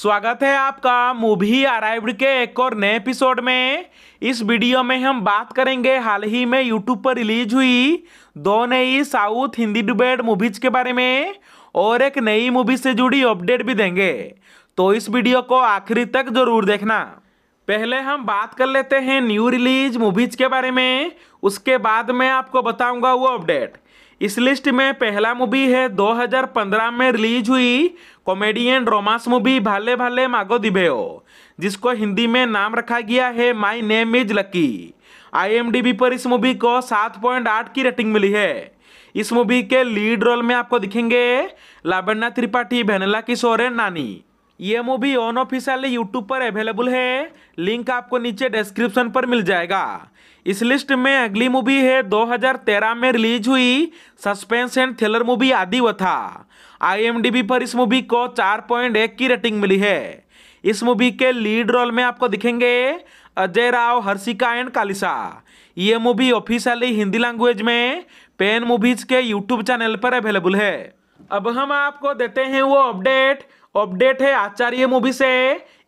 स्वागत है आपका मूवी अराइव्ड के एक और नए एपिसोड में इस वीडियो में हम बात करेंगे हाल ही में यूट्यूब पर रिलीज हुई दो नई साउथ हिंदी डिबेट मूवीज के बारे में और एक नई मूवी से जुड़ी अपडेट भी देंगे तो इस वीडियो को आखिरी तक जरूर देखना पहले हम बात कर लेते हैं न्यू रिलीज मूवीज के बारे में उसके बाद में आपको बताऊंगा वो अपडेट इस लिस्ट में पहला मूवी है 2015 में रिलीज हुई कॉमेडियन रोमांस मूवी भाले भाले मागो दिबेओ जिसको हिंदी में नाम रखा गया है my name is lucky IMDb पर इस मूवी को 7.8 की रेटिंग मिली है इस मूवी के लीड रोल में आपको दिखेंगे लाबण्या त्रिपाठी भेनला किशोर नानी ये मूवी ऑन यूट्यूब पर अवेलेबल है लिंक आपको नीचे डिस्क्रिप्शन पर मिल जाएगा इस लिस्ट में अगली मूवी है 2013 में रिलीज हुई सस्पेंस एंड थ्रिलर मूवी आदिवथा आईएमडीबी पर इस मूवी को 4.1 की रेटिंग मिली है इस मूवी के लीड रोल में आपको दिखेंगे अजय राव हर्षिका एंड कालिसा ये मूवी ऑफिशियली हिंदी लैंग्वेज में पेन मूवीज के यूट्यूब चैनल पर अवेलेबल है अब हम आपको देते हैं वो अपडेट अपडेट है आचार्य मूवी से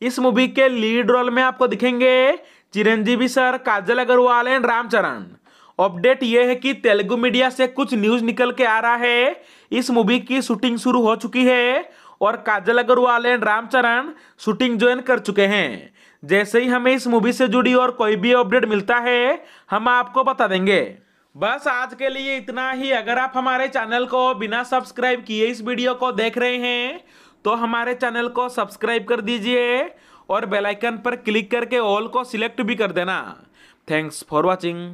इस मूवी के लीड रोल में आपको दिखेंगे Chiranjeevi sir Kajal Aggarwal and Ram Charan update यह है कि तेलुगु मीडिया से कुछ न्यूज निकल के आ रहा है इस मूवी की शूटिंग शुरू हो चुकी है और Kajal Aggarwal and Ram Charan shooting join कर चुके हैं जैसे ही हमें इस मूवी से जुड़ी और कोई भी अपडेट मिलता है हम आपको बता देंगे बस आज के लिए इतना ही अगर आप हमारे चैनल को बिना सब्सक्राइब किए इस वीडियो को देख रहे हैं तो हमारे चैनल को सब्सक्राइब कर दीजिए और बेल आइकन पर क्लिक करके ऑल को सिलेक्ट भी कर देना थैंक्स फॉर वाचिंग